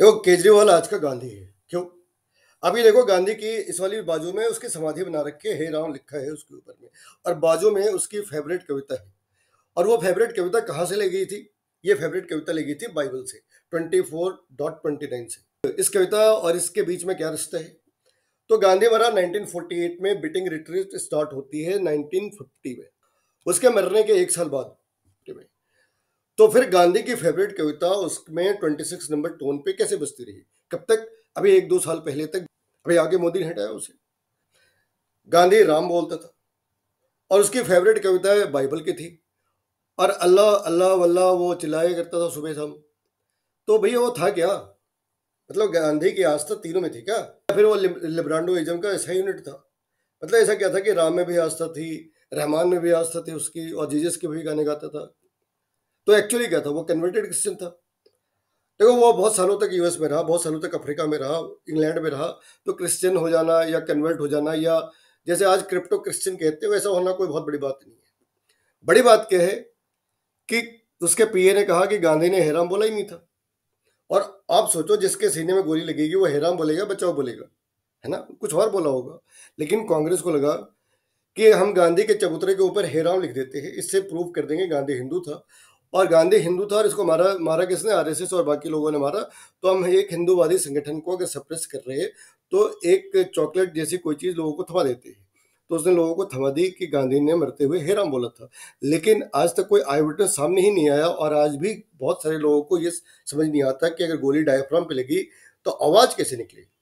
देखो केजरीवाल आज का गांधी है क्यों अभी देखो गांधी की इस वाली बाजू में उसकी समाधि बना रखी है हे राम लिखा है उसके ऊपर में और बाजू में उसकी फेवरेट कविता है और वो फेवरेट कविता कहाँ से ले गई थी ये फेवरेट कविता ले गई थी बाइबल से twenty four dot twenty nine से तो इस कविता और इसके बीच में क्या रिश्ता है तो गांधी मरा 1948 में बिटिंग रिट्रीट स्टार्ट होती है 1950 में उसके मरने के एक साल बाद तो फिर गांधी की फेवरेट कविता उसमें 26 नंबर टोन पे कैसे बसती रही कब तक अभी एक दो साल पहले तक अभी आगे मोदी ने हटाया उसे गांधी राम बोलता था और उसकी फेवरेट कविता बाइबल की थी और अल्लाह अल्लाह वल्लाह वो चिल्लाया करता था सुबह शाम तो भैया वो था क्या मतलब गांधी की आस्था तीनों में थी क्या फिर वो लिब्रांडोइज्म का ऐसा यूनिट था मतलब ऐसा क्या था कि राम में भी आस्था थी रहमान में भी आस्था थी उसकी और जीजस के भी गाने गाता था तो एक्चुअली क्या था वो कन्वर्टेड क्रिश्चियन था देखो वो बहुत सालों तक यूएस में रहा बहुत सालों तक अफ्रीका में रहा इंग्लैंड में रहा तो क्रिश्चियन हो जाना या कन्वर्ट हो जाना या जैसे आज क्रिप्टो क्रिश्चियन कहते हैं वैसा होना कोई बहुत बड़ी बात नहीं है बड़ी बात क्या है कि उसके पीए ने कहा कि गांधी ने हैराम बोला ही नहीं था और आप सोचो जिसके सीने में गोली लगेगी वो हैराम बोलेगा बचाओ बोलेगा है ना कुछ और बोला होगा लेकिन कांग्रेस को लगा कि हम गांधी के चबूतरे के ऊपर हैराम लिख देते हैं इससे प्रूव कर देंगे गांधी हिंदू था और गांधी हिंदू था और इसको मारा मारा किसने आरएसएस और बाकी लोगों ने मारा तो हम एक हिंदूवादी संगठन को अगर सप्रेस कर रहे हैं तो एक चॉकलेट जैसी कोई चीज़ लोगों को थमा देती है तो उसने लोगों को थमा दी कि गांधी ने मरते हुए हेराम बोला था लेकिन आज तक कोई आई विटनेस सामने ही नहीं आया और आज भी बहुत सारे लोगों को ये समझ नहीं आता कि अगर गोली डायफ्राम पे लगी तो आवाज़ कैसे निकलेगी